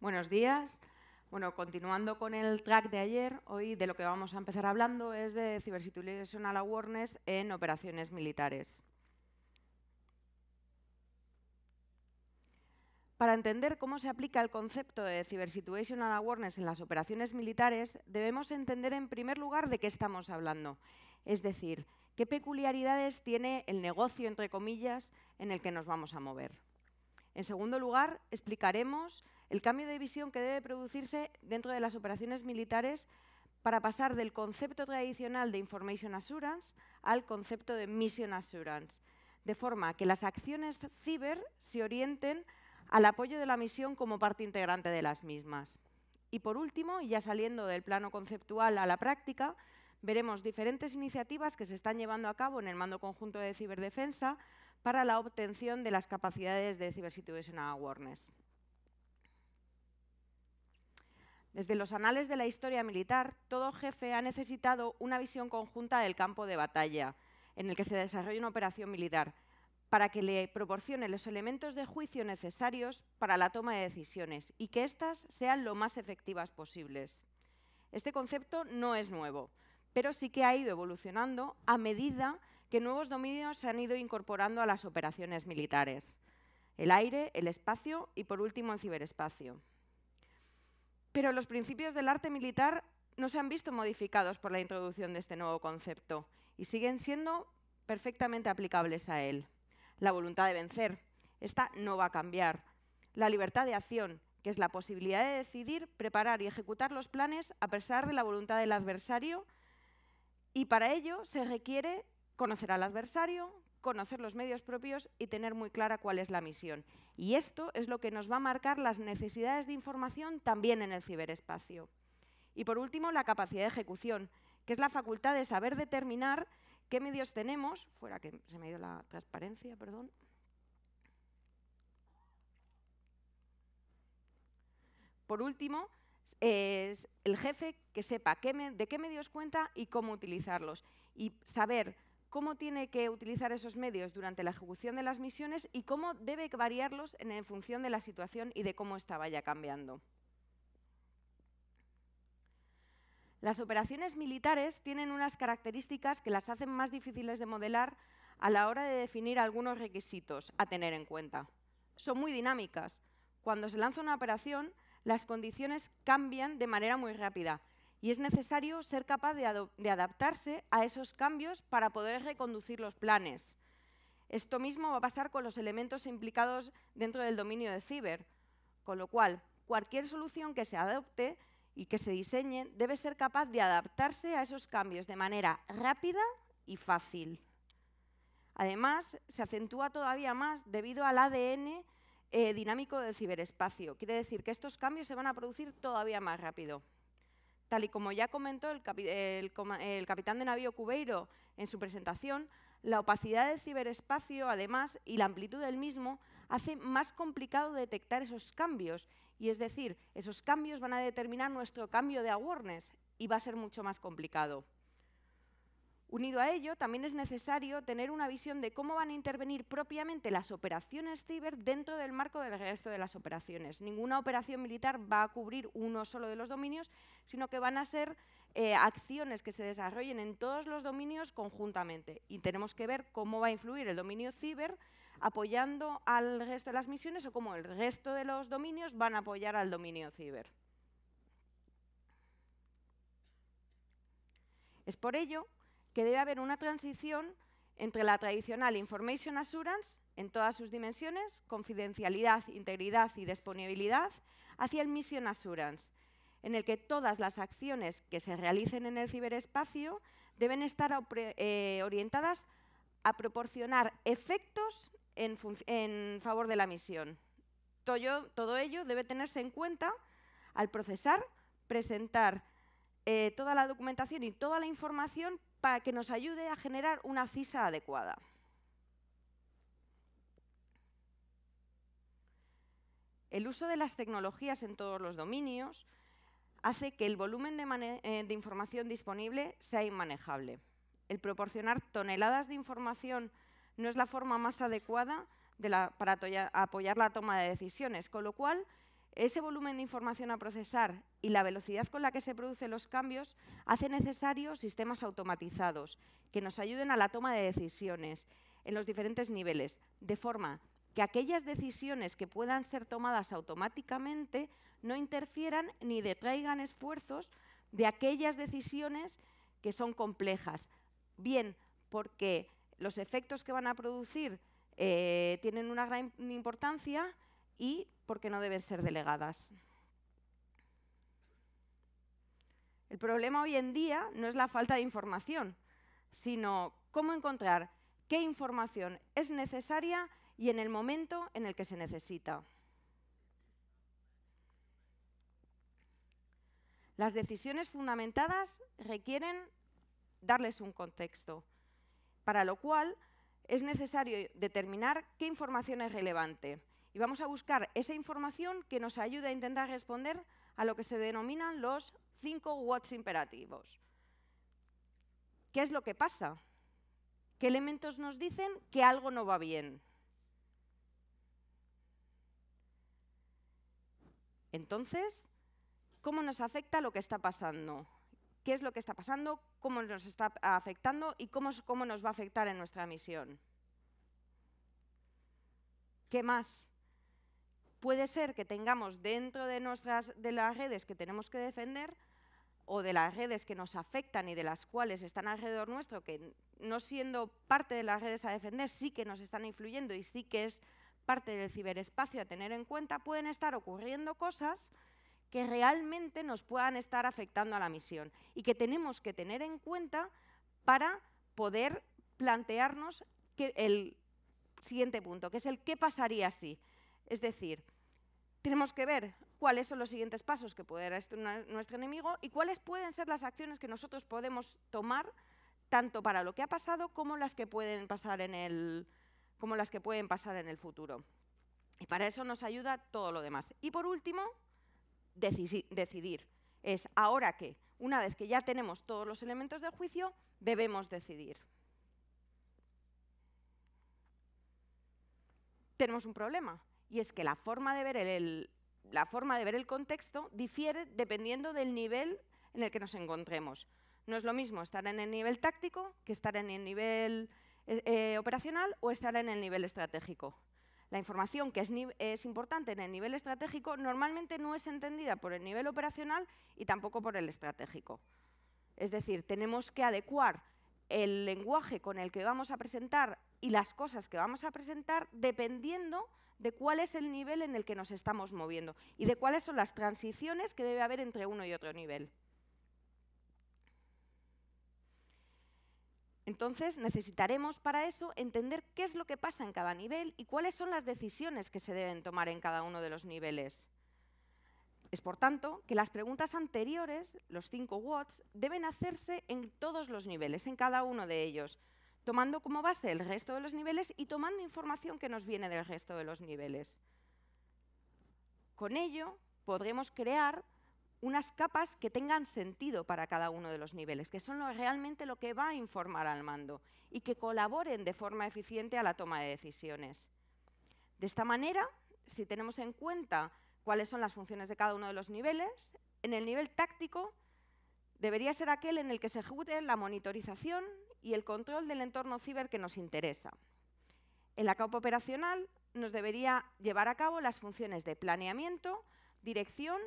Buenos días. Bueno, continuando con el track de ayer, hoy de lo que vamos a empezar hablando es de Situational Awareness en operaciones militares. Para entender cómo se aplica el concepto de Cyber Situational Awareness en las operaciones militares, debemos entender en primer lugar de qué estamos hablando. Es decir, qué peculiaridades tiene el negocio, entre comillas, en el que nos vamos a mover. En segundo lugar, explicaremos el cambio de visión que debe producirse dentro de las operaciones militares para pasar del concepto tradicional de Information Assurance al concepto de Mission Assurance, de forma que las acciones ciber se orienten al apoyo de la misión como parte integrante de las mismas. Y por último, ya saliendo del plano conceptual a la práctica, veremos diferentes iniciativas que se están llevando a cabo en el Mando Conjunto de Ciberdefensa para la obtención de las capacidades de Cyber Situational Awareness. Desde los anales de la historia militar, todo jefe ha necesitado una visión conjunta del campo de batalla en el que se desarrolla una operación militar, para que le proporcione los elementos de juicio necesarios para la toma de decisiones y que éstas sean lo más efectivas posibles. Este concepto no es nuevo, pero sí que ha ido evolucionando a medida que nuevos dominios se han ido incorporando a las operaciones militares. El aire, el espacio y, por último, el ciberespacio. Pero los principios del arte militar no se han visto modificados por la introducción de este nuevo concepto y siguen siendo perfectamente aplicables a él la voluntad de vencer. Esta no va a cambiar. La libertad de acción, que es la posibilidad de decidir, preparar y ejecutar los planes a pesar de la voluntad del adversario. Y para ello se requiere conocer al adversario, conocer los medios propios y tener muy clara cuál es la misión. Y esto es lo que nos va a marcar las necesidades de información también en el ciberespacio. Y por último, la capacidad de ejecución, que es la facultad de saber determinar ¿Qué medios tenemos? Fuera que se me ha ido la transparencia, perdón. Por último, es el jefe que sepa de qué medios cuenta y cómo utilizarlos. Y saber cómo tiene que utilizar esos medios durante la ejecución de las misiones y cómo debe variarlos en función de la situación y de cómo esta vaya cambiando. Las operaciones militares tienen unas características que las hacen más difíciles de modelar a la hora de definir algunos requisitos a tener en cuenta. Son muy dinámicas. Cuando se lanza una operación, las condiciones cambian de manera muy rápida y es necesario ser capaz de, adaptarse a esos cambios para poder reconducir los planes. Esto mismo va a pasar con los elementos implicados dentro del dominio de ciber, con lo cual cualquier solución que se adopte y que se diseñen, debe ser capaz de adaptarse a esos cambios de manera rápida y fácil. Además, se acentúa todavía más debido al ADN eh, dinámico del ciberespacio. Quiere decir que estos cambios se van a producir todavía más rápido. Tal y como ya comentó el, el capitán de navío Cubeiro en su presentación, la opacidad del ciberespacio, además, y la amplitud del mismo hace más complicado detectar esos cambios. Y es decir, esos cambios van a determinar nuestro cambio de awareness y va a ser mucho más complicado. Unido a ello, también es necesario tener una visión de cómo van a intervenir propiamente las operaciones ciber dentro del marco del resto de las operaciones. Ninguna operación militar va a cubrir uno solo de los dominios, sino que van a ser eh, acciones que se desarrollen en todos los dominios conjuntamente. Y tenemos que ver cómo va a influir el dominio ciber apoyando al resto de las misiones o como el resto de los dominios van a apoyar al dominio ciber. Es por ello que debe haber una transición entre la tradicional Information Assurance, en todas sus dimensiones, confidencialidad, integridad y disponibilidad, hacia el Mission Assurance, en el que todas las acciones que se realicen en el ciberespacio deben estar eh, orientadas a proporcionar efectos en, favor de la misión. Todo, ello debe tenerse en cuenta al procesar, presentar eh, toda la documentación y toda la información para que nos ayude a generar una CISA adecuada. El uso de las tecnologías en todos los dominios hace que el volumen de eh, información disponible sea inmanejable. El proporcionar toneladas de información no es la forma más adecuada para apoyar la toma de decisiones, con lo cual ese volumen de información a procesar y la velocidad con la que se producen los cambios hace necesarios sistemas automatizados que nos ayuden a la toma de decisiones en los diferentes niveles, de forma que aquellas decisiones que puedan ser tomadas automáticamente no interfieran ni detraigan esfuerzos de aquellas decisiones que son complejas, bien porque los efectos que van a producir eh, tienen una gran importancia y porque no deben ser delegadas. El problema hoy en día no es la falta de información, sino cómo encontrar qué información es necesaria y en el momento en el que se necesita. Las decisiones fundamentadas requieren darles un contexto para lo cual es necesario determinar qué información es relevante y vamos a buscar esa información que nos ayude a intentar responder a lo que se denominan los cinco watts imperativos. ¿Qué es lo que pasa? ¿Qué elementos nos dicen que algo no va bien? Entonces, ¿cómo nos afecta lo que está pasando? qué es lo que está pasando, cómo nos está afectando y cómo, cómo nos va a afectar en nuestra misión. ¿Qué más? Puede ser que tengamos dentro de, nuestras, de las redes que tenemos que defender o de las redes que nos afectan y de las cuales están alrededor nuestro, que no siendo parte de las redes a defender, sí que nos están influyendo y sí que es parte del ciberespacio a tener en cuenta, pueden estar ocurriendo cosas que realmente nos puedan estar afectando a la misión y que tenemos que tener en cuenta para poder plantearnos el siguiente punto, que es el qué pasaría si. Es decir, tenemos que ver cuáles son los siguientes pasos que puede dar este nuestro enemigo y cuáles pueden ser las acciones que nosotros podemos tomar tanto para lo que ha pasado como las que pueden pasar en el, como las que pueden pasar en el futuro. Y para eso nos ayuda todo lo demás. Y por último, decidir. Es ahora que, una vez que ya tenemos todos los elementos de juicio, debemos decidir. Tenemos un problema, y es que la forma de ver el, la forma de ver el contexto difiere dependiendo del nivel en el que nos encontremos. No es lo mismo estar en el nivel táctico que estar en el nivel eh, eh, operacional o estar en el nivel estratégico. La información que es, importante en el nivel estratégico normalmente no es entendida por el nivel operacional y tampoco por el estratégico. Es decir, tenemos que adecuar el lenguaje con el que vamos a presentar y las cosas que vamos a presentar dependiendo de cuál es el nivel en el que nos estamos moviendo y de cuáles son las transiciones que debe haber entre uno y otro nivel. Entonces necesitaremos para eso entender qué es lo que pasa en cada nivel y cuáles son las decisiones que se deben tomar en cada uno de los niveles. Es por tanto que las preguntas anteriores, los 5 watts, deben hacerse en todos los niveles, en cada uno de ellos, tomando como base el resto de los niveles y tomando información que nos viene del resto de los niveles. Con ello podremos crear unas capas que tengan sentido para cada uno de los niveles, que son realmente lo que va a informar al mando y que colaboren de forma eficiente a la toma de decisiones. De esta manera, si tenemos en cuenta cuáles son las funciones de cada uno de los niveles, en el nivel táctico debería ser aquel en el que se ejecute la monitorización y el control del entorno ciber que nos interesa. En la capa operacional nos debería llevar a cabo las funciones de planeamiento, dirección,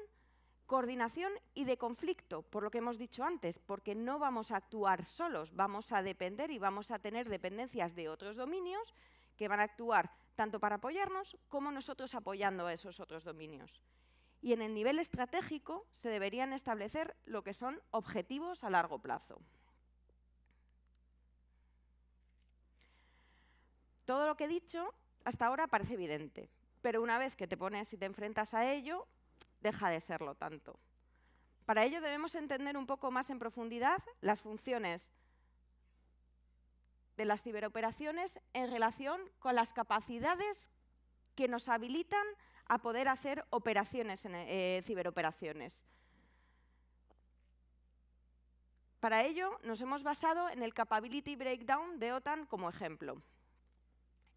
Coordinación y de conflicto, por lo que hemos dicho antes, porque no vamos a actuar solos, vamos a depender y vamos a tener dependencias de otros dominios que van a actuar tanto para apoyarnos como nosotros apoyando a esos otros dominios. Y en el nivel estratégico se deberían establecer lo que son objetivos a largo plazo. Todo lo que he dicho hasta ahora parece evidente, pero una vez que te pones y te enfrentas a ello, deja de serlo tanto. Para ello debemos entender un poco más en profundidad las funciones de las ciberoperaciones en relación con las capacidades que nos habilitan a poder hacer operaciones en, eh, ciberoperaciones. Para ello nos hemos basado en el Capability Breakdown de OTAN como ejemplo.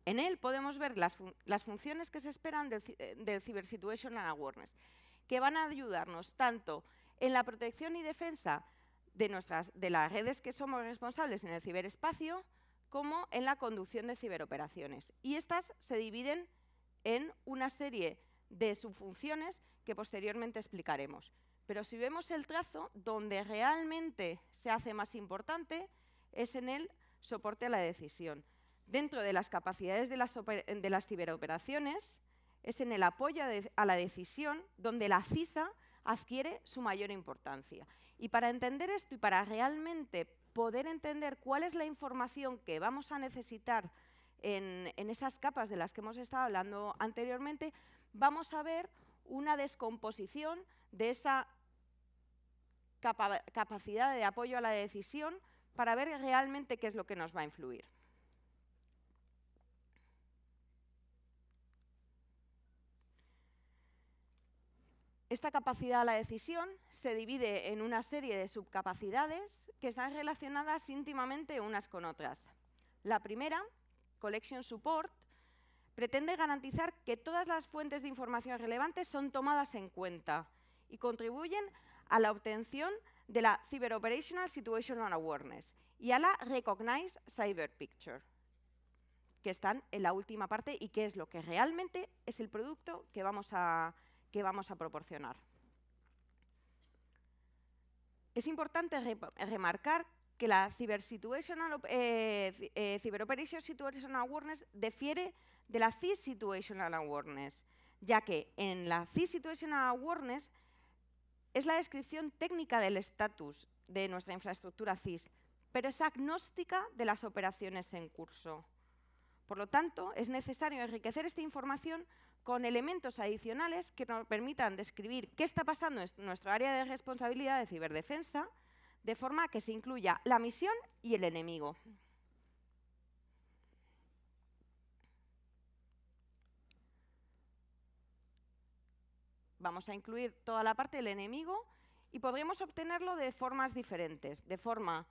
En él podemos ver las, funciones que se esperan del, eh, del Cyber Situational Awareness que van a ayudarnos tanto en la protección y defensa de, nuestras, de las redes que somos responsables en el ciberespacio, como en la conducción de ciberoperaciones. Y estas se dividen en una serie de subfunciones que posteriormente explicaremos. Pero si vemos el trazo, donde realmente se hace más importante es en el soporte a la decisión. Dentro de las capacidades de las ciberoperaciones, es en el apoyo a la decisión donde la CISA adquiere su mayor importancia. Y para entender esto y para realmente poder entender cuál es la información que vamos a necesitar en, esas capas de las que hemos estado hablando anteriormente, vamos a ver una descomposición de esa capacidad de apoyo a la decisión para ver realmente qué es lo que nos va a influir. Esta capacidad a la decisión se divide en una serie de subcapacidades que están relacionadas íntimamente unas con otras. La primera, Collection Support, pretende garantizar que todas las fuentes de información relevantes son tomadas en cuenta y contribuyen a la obtención de la Cyber Operational Situational Awareness y a la Recognize Cyber Picture, que están en la última parte y que es lo que realmente es el producto que vamos a, que vamos a proporcionar. Es importante remarcar que la Cyber, situational, eh, eh, Situational Awareness difiere de la CIS Situational Awareness, ya que en la CIS Situational Awareness es la descripción técnica del estatus de nuestra infraestructura CIS, pero es agnóstica de las operaciones en curso. Por lo tanto, es necesario enriquecer esta información con elementos adicionales que nos permitan describir qué está pasando en nuestro área de responsabilidad de ciberdefensa, de forma que se incluya la misión y el enemigo. Vamos a incluir toda la parte del enemigo y podremos obtenerlo de formas diferentes, de forma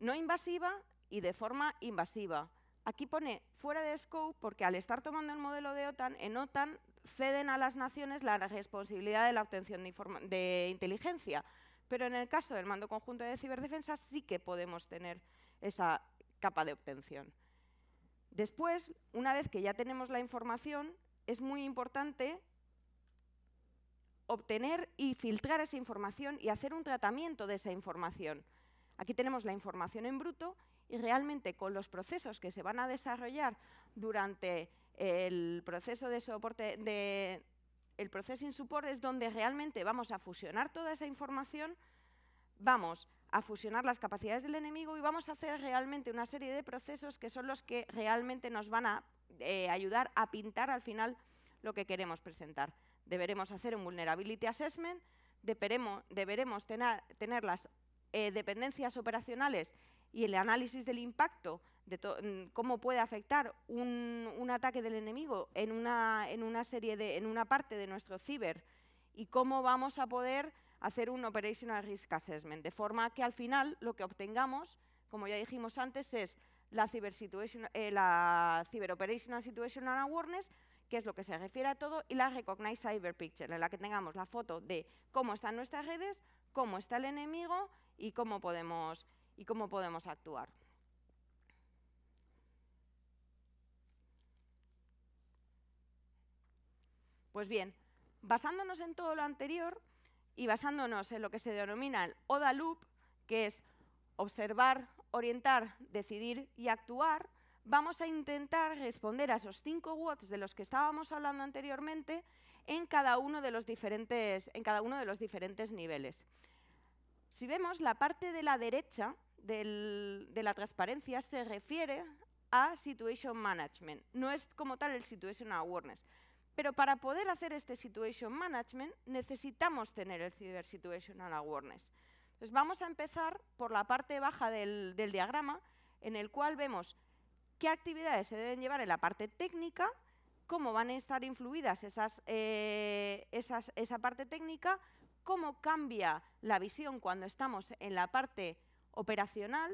no invasiva y de forma invasiva. Aquí pone fuera de scope porque al estar tomando el modelo de OTAN, en OTAN ceden a las naciones la responsabilidad de la obtención de, de inteligencia. Pero en el caso del mando conjunto de ciberdefensa sí que podemos tener esa capa de obtención. Después, una vez que ya tenemos la información, es muy importante obtener y filtrar esa información y hacer un tratamiento de esa información. Aquí tenemos la información en bruto y realmente con los procesos que se van a desarrollar durante el proceso de soporte de el processing support es donde realmente vamos a fusionar toda esa información, vamos a fusionar las capacidades del enemigo y vamos a hacer realmente una serie de procesos que son los que realmente nos van a eh, ayudar a pintar al final lo que queremos presentar. Deberemos hacer un vulnerability assessment, deberemos, deberemos tener, las eh, dependencias operacionales y el análisis del impacto de mm, cómo puede afectar un, ataque del enemigo en una, en una, serie de, en una parte de nuestro ciber y cómo vamos a poder hacer un operational risk assessment, de forma que al final lo que obtengamos, como ya dijimos antes, es la cyber, situation, eh, la cyber operational situational awareness, que es lo que se refiere a todo, y la recognize cyber picture, en la que tengamos la foto de cómo están nuestras redes, cómo está el enemigo y cómo podemos y cómo podemos actuar. Pues bien, basándonos en todo lo anterior y basándonos en lo que se denomina el ODA loop, que es observar, orientar, decidir y actuar, vamos a intentar responder a esos cinco watts de los que estábamos hablando anteriormente en cada uno de los diferentes, en cada uno de los diferentes niveles. Si vemos la parte de la derecha, de la transparencia se refiere a Situation Management. No es como tal el Situation Awareness. Pero para poder hacer este Situation Management necesitamos tener el Cyber Situational Awareness. Entonces vamos a empezar por la parte baja del, diagrama, en el cual vemos qué actividades se deben llevar en la parte técnica, cómo van a estar influidas esas, eh, esa parte técnica, cómo cambia la visión cuando estamos en la parte operacional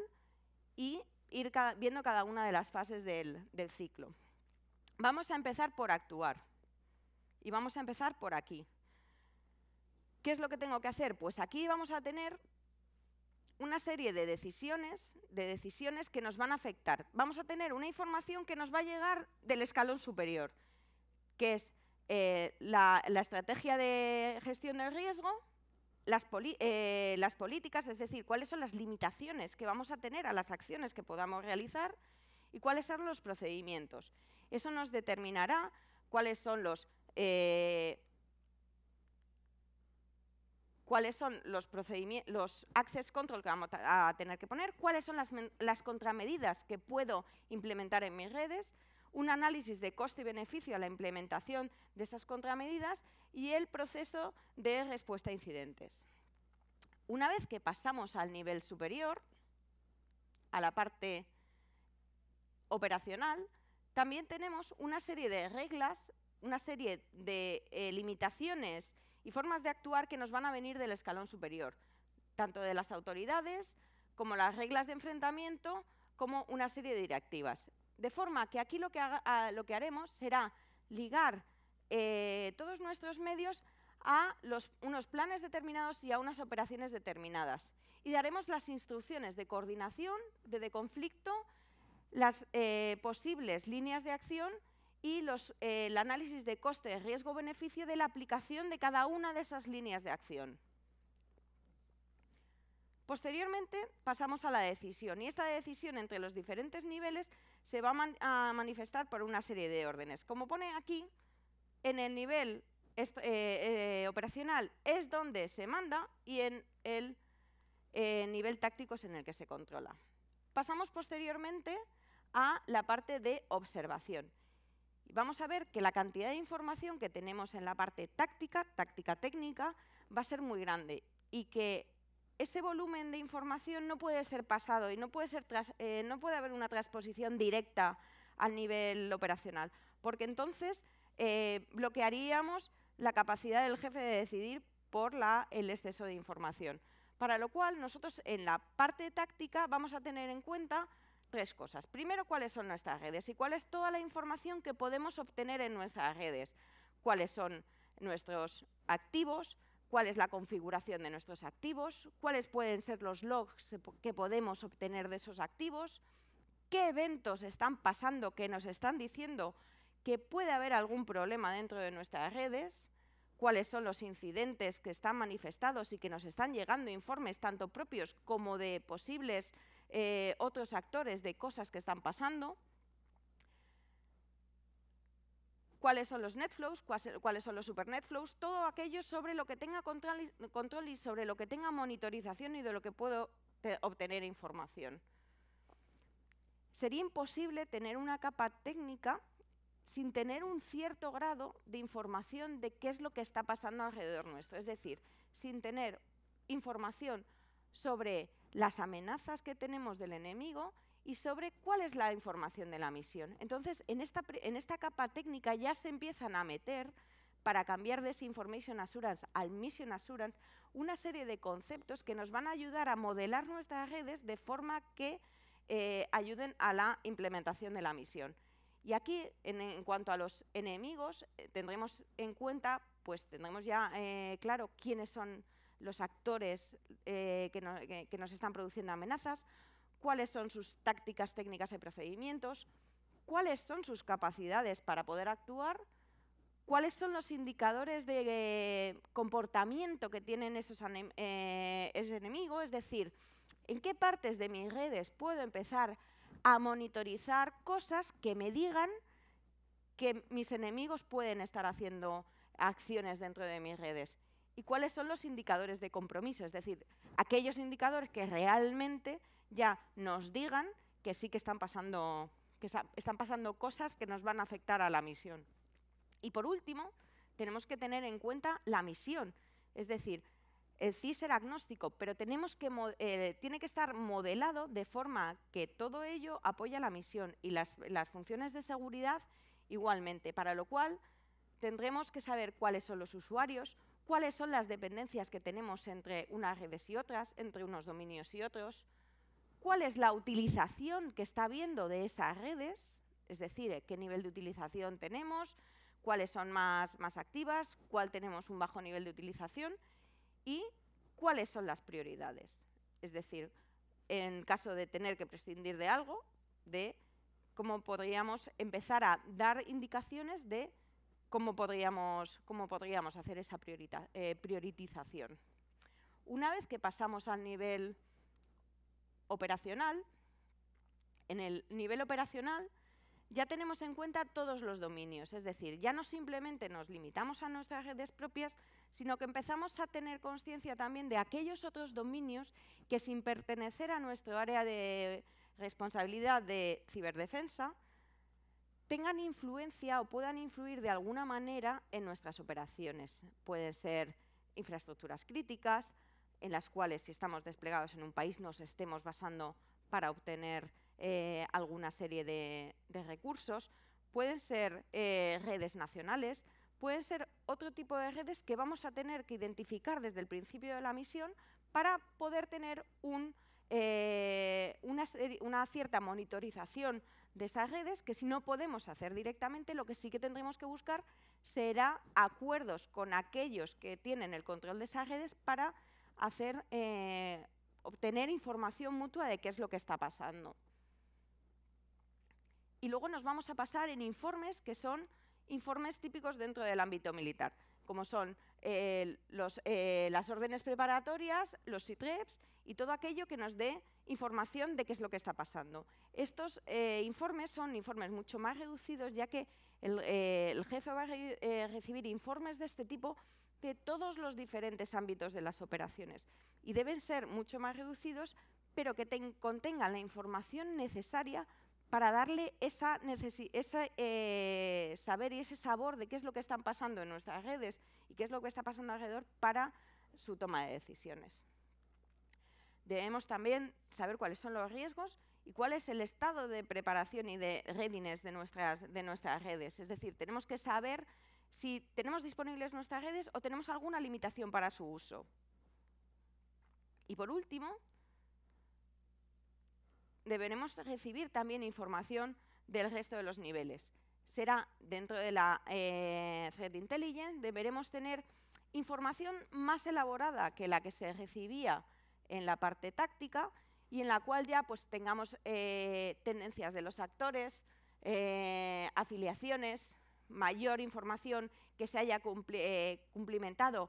y ir viendo cada una de las fases del, ciclo. Vamos a empezar por actuar y vamos a empezar por aquí. ¿Qué es lo que tengo que hacer? Pues aquí vamos a tener una serie de decisiones, de decisiones que nos van a afectar. Vamos a tener una información que nos va a llegar del escalón superior, que es eh, la, estrategia de gestión del riesgo, eh, las, políticas, es decir, cuáles son las limitaciones que vamos a tener a las acciones que podamos realizar y cuáles son los procedimientos. Eso nos determinará cuáles son los, eh, cuáles son los, los access control que vamos a tener que poner, cuáles son las, las contramedidas que puedo implementar en mis redes, un análisis de coste y beneficio a la implementación de esas contramedidas y el proceso de respuesta a incidentes. Una vez que pasamos al nivel superior, a la parte operacional, también tenemos una serie de reglas, una serie de eh, limitaciones y formas de actuar que nos van a venir del escalón superior, tanto de las autoridades como las reglas de enfrentamiento, como una serie de directivas. De forma que aquí lo que, haremos será ligar eh, todos nuestros medios a unos planes determinados y a unas operaciones determinadas. Y daremos las instrucciones de coordinación, de, conflicto, las eh, posibles líneas de acción y eh, el análisis de coste, riesgo-beneficio de la aplicación de cada una de esas líneas de acción. Posteriormente pasamos a la decisión y esta decisión entre los diferentes niveles se va a, manifestar por una serie de órdenes. Como pone aquí, en el nivel eh, eh, operacional es donde se manda y en el eh, nivel táctico es en el que se controla. Pasamos posteriormente a la parte de observación. Vamos a ver que la cantidad de información que tenemos en la parte táctica, táctica técnica, va a ser muy grande y que ese volumen de información no puede ser pasado y no puede, ser eh, no puede haber una transposición directa al nivel operacional, porque entonces eh, bloquearíamos la capacidad del jefe de decidir por la, el exceso de información. Para lo cual, nosotros en la parte táctica vamos a tener en cuenta tres cosas. Primero, cuáles son nuestras redes y cuál es toda la información que podemos obtener en nuestras redes. Cuáles son nuestros activos, cuál es la configuración de nuestros activos, cuáles pueden ser los logs que podemos obtener de esos activos, qué eventos están pasando que nos están diciendo que puede haber algún problema dentro de nuestras redes, cuáles son los incidentes que están manifestados y que nos están llegando informes tanto propios como de posibles eh, otros actores de cosas que están pasando, cuáles son los netflows, cuáles son los supernetflows, todo aquello sobre lo que tenga control y sobre lo que tenga monitorización y de lo que puedo obtener información. Sería imposible tener una capa técnica sin tener un cierto grado de información de qué es lo que está pasando alrededor nuestro. Es decir, sin tener información sobre las amenazas que tenemos del enemigo, y sobre cuál es la información de la misión. Entonces, en esta, en esta capa técnica ya se empiezan a meter para cambiar de ese Information Assurance al Mission Assurance, una serie de conceptos que nos van a ayudar a modelar nuestras redes de forma que eh, ayuden a la implementación de la misión. Y aquí, en, cuanto a los enemigos, eh, tendremos en cuenta, pues tendremos ya eh, claro quiénes son los actores que nos están produciendo amenazas, cuáles son sus tácticas, técnicas y procedimientos, cuáles son sus capacidades para poder actuar, cuáles son los indicadores de eh, comportamiento que tienen esos enemigos? Eh, ese enemigo, es decir, en qué partes de mis redes puedo empezar a monitorizar cosas que me digan que mis enemigos pueden estar haciendo acciones dentro de mis redes y cuáles son los indicadores de compromiso, es decir, aquellos indicadores que realmente ya nos digan que sí que están pasando, que están pasando cosas que nos van a afectar a la misión. Y por último, tenemos que tener en cuenta la misión. Es decir, el CIS es agnóstico, pero tenemos que, eh, tiene que estar modelado de forma que todo ello apoya la misión y las funciones de seguridad igualmente, para lo cual tendremos que saber cuáles son los usuarios, cuáles son las dependencias que tenemos entre unas redes y otras, entre unos dominios y otros, cuál es la utilización que está habiendo de esas redes, es decir, eh, qué nivel de utilización tenemos, cuáles son más, más activas, cuál tenemos un bajo nivel de utilización y cuáles son las prioridades. Es decir, en caso de tener que prescindir de algo, de cómo podríamos empezar a dar indicaciones de cómo podríamos, cómo podríamos hacer esa eh, prioritización. Una vez que pasamos al nivel operacional, en el nivel operacional, ya tenemos en cuenta todos los dominios, es decir, ya no simplemente nos limitamos a nuestras redes propias, sino que empezamos a tener conciencia también de aquellos otros dominios que sin pertenecer a nuestro área de responsabilidad de ciberdefensa, tengan influencia o puedan influir de alguna manera en nuestras operaciones. Pueden ser infraestructuras críticas, en las cuales, si estamos desplegados en un país, nos estemos basando para obtener eh, alguna serie de, recursos. Pueden ser eh, redes nacionales, pueden ser otro tipo de redes que vamos a tener que identificar desde el principio de la misión para poder tener eh, una, una cierta monitorización de esas redes que si no podemos hacer directamente, lo que sí que tendremos que buscar será acuerdos con aquellos que tienen el control de esas redes para hacer, eh, obtener información mutua de qué es lo que está pasando. Y luego nos vamos a pasar en informes que son informes típicos dentro del ámbito militar, como son eh, eh, las órdenes preparatorias, los CITREPS y todo aquello que nos dé información de qué es lo que está pasando. Estos informes son informes mucho más reducidos, ya que el, jefe va a recibir informes de este tipo de todos los diferentes ámbitos de las operaciones y deben ser mucho más reducidos, pero que contengan la información necesaria para darle esa, eh, saber y ese sabor de qué es lo que están pasando en nuestras redes y qué es lo que está pasando alrededor para su toma de decisiones. Debemos también saber cuáles son los riesgos y cuál es el estado de preparación y de readiness de nuestras, de nuestras redes. Es decir, tenemos que saber si tenemos disponibles nuestras redes o tenemos alguna limitación para su uso. Y por último, deberemos recibir también información del resto de los niveles. Será dentro de la eh, red Threat Intelligence, deberemos tener información más elaborada que la que se recibía en la parte táctica y en la cual ya pues, tengamos eh, tendencias de los actores, eh, afiliaciones, mayor información que se haya eh, cumplimentado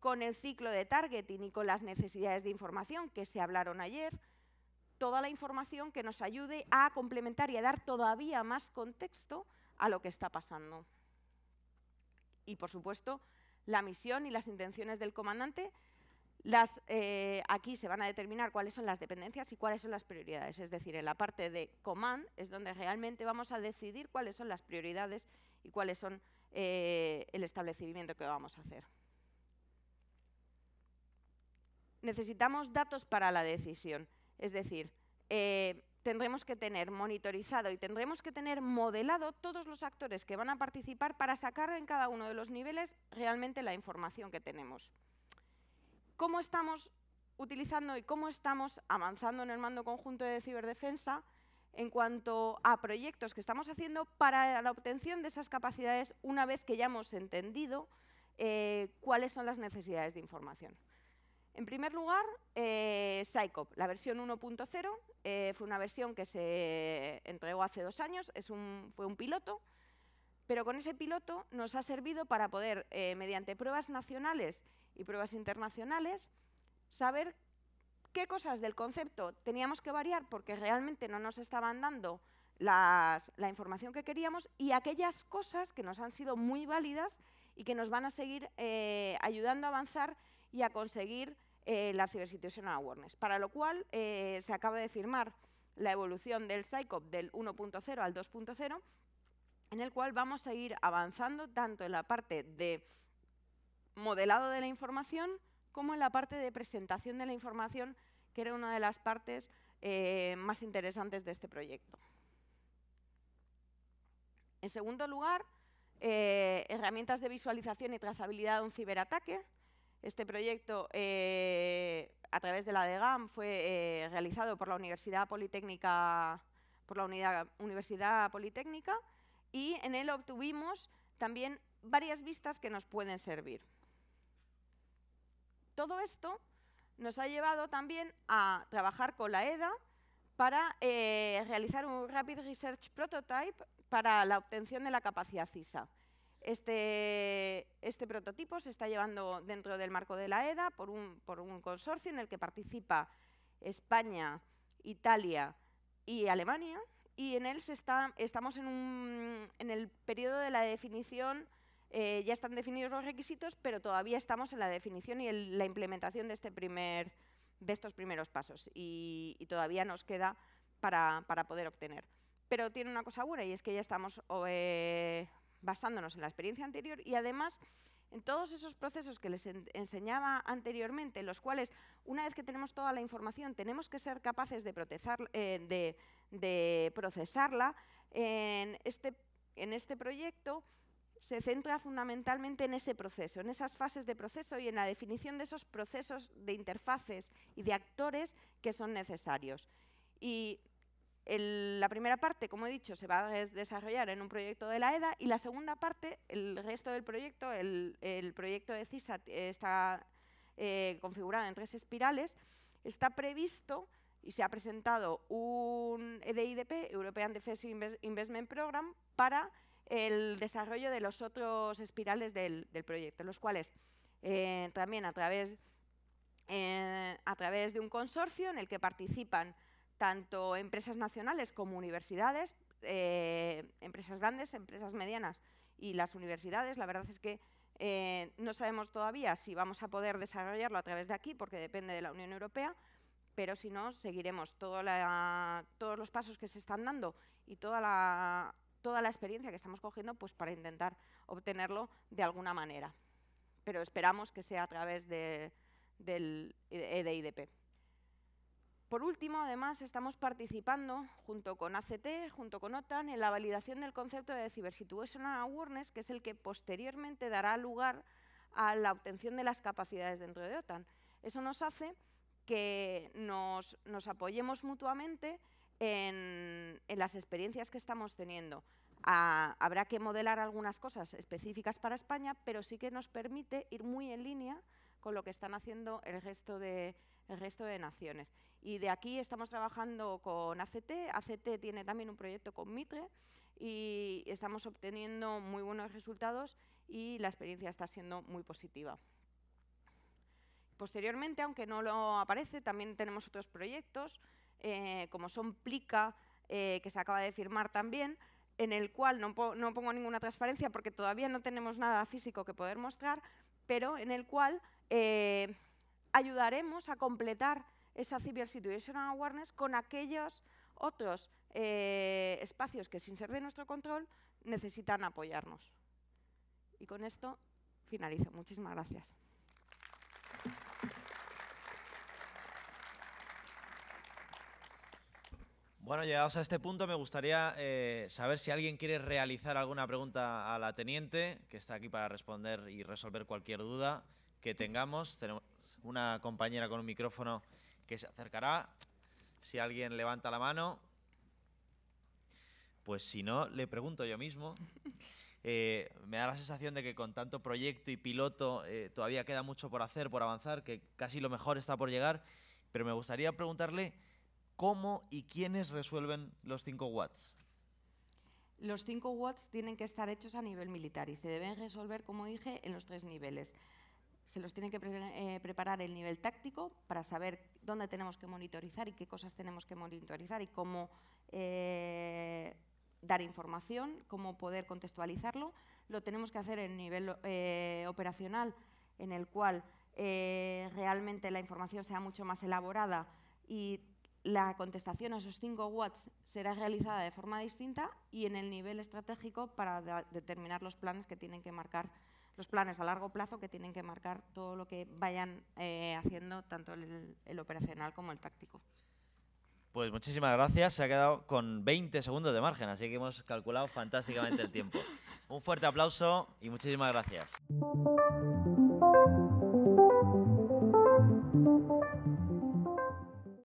con el ciclo de targeting y con las necesidades de información que se hablaron ayer, toda la información que nos ayude a complementar y a dar todavía más contexto a lo que está pasando. Y, por supuesto, la misión y las intenciones del comandante, las, eh, aquí se van a determinar cuáles son las dependencias y cuáles son las prioridades. Es decir, en la parte de command es donde realmente vamos a decidir cuáles son las prioridades y cuáles son eh, el establecimiento que vamos a hacer. Necesitamos datos para la decisión, es decir, eh, tendremos que tener monitorizado y tendremos que tener modelado todos los actores que van a participar para sacar en cada uno de los niveles realmente la información que tenemos. ¿Cómo estamos utilizando y cómo estamos avanzando en el mando conjunto de ciberdefensa? en cuanto a proyectos que estamos haciendo para la obtención de esas capacidades una vez que ya hemos entendido eh, cuáles son las necesidades de información. En primer lugar, eh, la versión 1.0, eh, fue una versión que se entregó hace dos años, es un, fue un piloto, pero con ese piloto nos ha servido para poder, eh, mediante pruebas nacionales y pruebas internacionales, saber qué cosas del concepto teníamos que variar porque realmente no nos estaban dando la información que queríamos y aquellas cosas que nos han sido muy válidas y que nos van a seguir eh, ayudando a avanzar y a conseguir eh, la Situational Awareness, para lo cual eh, se acaba de firmar la evolución del PSYCOP del 1.0 al 2.0, en el cual vamos a ir avanzando tanto en la parte de modelado de la información como en la parte de presentación de la información que era una de las partes eh, más interesantes de este proyecto. En segundo lugar, eh, herramientas de visualización y trazabilidad de un ciberataque. Este proyecto, eh, a través de la DEGAM, fue realizado por la Universidad Politécnica, por la Universidad Politécnica y en él obtuvimos también varias vistas que nos pueden servir. Todo esto nos ha llevado también a trabajar con la EDA para eh, realizar un Rapid Research Prototype para la obtención de la capacidad CISA. Este, este prototipo se está llevando dentro del marco de la EDA por un, por un consorcio en el que participa España, Italia y Alemania, y en él se está, estamos en, en el periodo de la definición eh, ya están definidos los requisitos, pero todavía estamos en la definición y en la implementación de, este de estos primeros pasos y, todavía nos queda para, poder obtener. Pero tiene una cosa buena y es que ya estamos eh, basándonos en la experiencia anterior y además en todos esos procesos que les enseñaba anteriormente, en los cuales una vez que tenemos toda la información tenemos que ser capaces de, eh, de, procesarla, en este, este proyecto se centra fundamentalmente en ese proceso, en esas fases de proceso y en la definición de esos procesos de interfaces y de actores que son necesarios. Y la primera parte, como he dicho, se va a desarrollar en un proyecto de la EDA y la segunda parte, el resto del proyecto, el, proyecto de CISA eh, está eh, configurado en tres espirales, está previsto y se ha presentado un EDIDP, European Defence Investment Program, para el desarrollo de los otros espirales del, proyecto, los cuales eh, también a través, eh, a través de un consorcio en el que participan tanto empresas nacionales como universidades, eh, empresas grandes, empresas medianas y las universidades. La verdad es que no sabemos todavía si vamos a poder desarrollarlo a través de aquí, porque depende de la Unión Europea, pero si no, seguiremos todos los pasos que se están dando y toda la toda la experiencia que estamos cogiendo pues, para intentar obtenerlo de alguna manera. Pero esperamos que sea a través del EDIDP. Por último, además, estamos participando junto con ACT, junto con OTAN, en la validación del concepto de Cyber Situational Awareness, que es el que posteriormente dará lugar a la obtención de las capacidades dentro de OTAN. Eso nos hace que nos apoyemos mutuamente en, las experiencias que estamos teniendo. Ah, habrá que modelar algunas cosas específicas para España, pero sí que nos permite ir muy en línea con lo que están haciendo el resto el resto de naciones. Y de aquí estamos trabajando con ACT, ACT tiene también un proyecto con Mitre y estamos obteniendo muy buenos resultados y la experiencia está siendo muy positiva. Posteriormente, aunque no lo aparece, también tenemos otros proyectos eh, como son Plica, eh, que se acaba de firmar también, en el cual no, pongo ninguna transparencia porque todavía no tenemos nada físico que poder mostrar, pero en el cual eh, ayudaremos a completar esa Cyber Situation Awareness con aquellos otros espacios que sin ser de nuestro control necesitan apoyarnos. Y con esto finalizo. Muchísimas gracias. Bueno, llegados a este punto, me gustaría eh, saber si alguien quiere realizar alguna pregunta a la teniente, que está aquí para responder y resolver cualquier duda que tengamos. Tenemos una compañera con un micrófono que se acercará. Si alguien levanta la mano, pues si no, le pregunto yo mismo. Eh, me da la sensación de que con tanto proyecto y piloto eh, todavía queda mucho por hacer, por avanzar, que casi lo mejor está por llegar. Pero me gustaría preguntarle ¿Cómo y quiénes resuelven los 5 watts? Los 5 watts tienen que estar hechos a nivel militar y se deben resolver, como dije, en los tres niveles. Se los tiene que eh, preparar el nivel táctico para saber dónde tenemos que monitorizar y qué cosas tenemos que monitorizar y cómo eh, dar información, cómo poder contextualizarlo. Lo tenemos que hacer en nivel eh, operacional, en el cual realmente la información sea mucho más elaborada y la contestación a esos 5 watts será realizada de forma distinta y en el nivel estratégico para determinar los planes que tienen que marcar, los planes a largo plazo que tienen que marcar todo lo que vayan eh, haciendo tanto el operacional como el táctico. Pues muchísimas gracias. Se ha quedado con 20 segundos de margen, así que hemos calculado fantásticamente el tiempo. Un fuerte aplauso y muchísimas gracias.